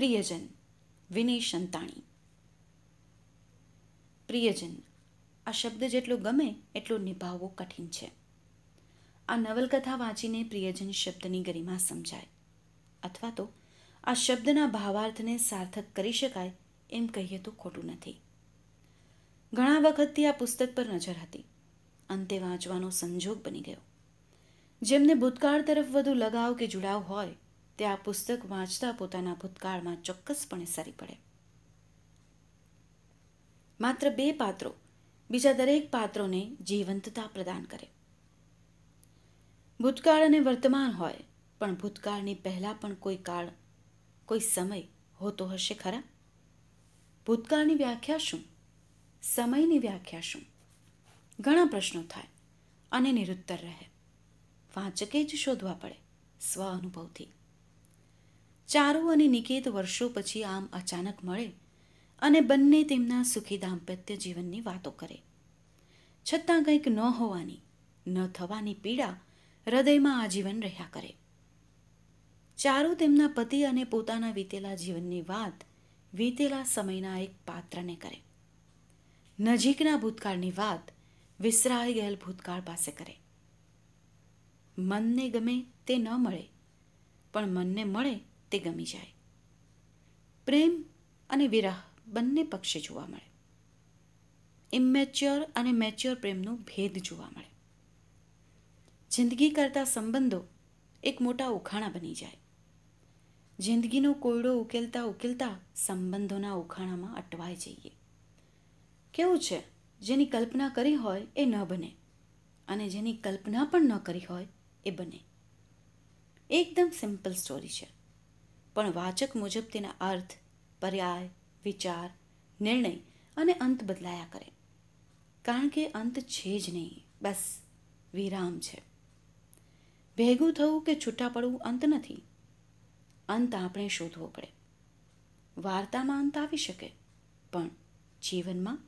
પ્રિયજન વિનય સંતાણી પ્રિયજન આ શબ્દ જેટલો ગમે એટલો નિભાવવો કઠિન છે આ નવલકથા વાંચીને પ્રિયજન શબ્દની ગરિમા સમજાય અથવા તો આ શબ્દના ભાવાર્થને સાર્થક કરી શકાય એમ કહીએ તો ખોટું નથી ઘણા વખતથી આ પુસ્તક પર નજર હતી અંતે વાંચવાનો સંજોગ બની ગયો જેમને ભૂતકાળ તરફ વધુ લગાવ કે જોડાવ હોય તે આ પુસ્તક વાંચતા પોતાના ભૂતકાળમાં ચોક્કસપણે સરી પડે માત્ર બે પાત્રો બીજા દરેક પાત્રોને જીવંતતા પ્રદાન કરે ભૂતકાળ અને વર્તમાન હોય પણ ભૂતકાળની પહેલાં પણ કોઈ કાળ કોઈ સમય હોતો હશે ખરા ભૂતકાળની વ્યાખ્યા શું સમયની વ્યાખ્યા શું ઘણા પ્રશ્નો થાય અને નિરુત્તર રહે વાંચકે જ શોધવા પડે સ્વ અનુભવથી ચારુ અને નિકેત વર્ષો પછી આમ અચાનક મળે અને બંને તેમના સુખી દાંપત્ય જીવનની વાતો કરે છતાં કંઈક ન હોવાની ન થવાની પીડા હૃદયમાં આજીવન રહ્યા કરે ચારુ તેમના પતિ અને પોતાના વીતેલા જીવનની વાત વીતેલા સમયના એક પાત્રને કરે નજીકના ભૂતકાળની વાત વિસરાઈ ગયેલ ભૂતકાળ પાસે કરે મનને ગમે તે ન મળે પણ મનને મળે તે ગમી જાય પ્રેમ અને વિરહ બંને પક્ષે જોવા મળે ઇમેચ્યોર અને મેચ્યોર પ્રેમનું ભેદ જોવા મળે જિંદગી કરતા સંબંધો એક મોટા ઉખાણા બની જાય જિંદગીનો કોયડો ઉકેલતા ઉકેલતા સંબંધોના ઉખાણામાં અટવાઈ જઈએ કેવું છે જેની કલ્પના કરી હોય એ ન બને અને જેની કલ્પના પણ ન કરી હોય એ બને એકદમ સિમ્પલ સ્ટોરી છે પણ વાચક મુજબ તેના અર્થ પર્યાય વિચાર નિર્ણય અને અંત બદલાયા કરે કારણ કે અંત છે જ નહીં બસ વિરામ છે ભેગું થવું કે છૂટા પડવું અંત નથી અંત આપણે શોધવો પડે વાર્તામાં અંત આવી શકે પણ જીવનમાં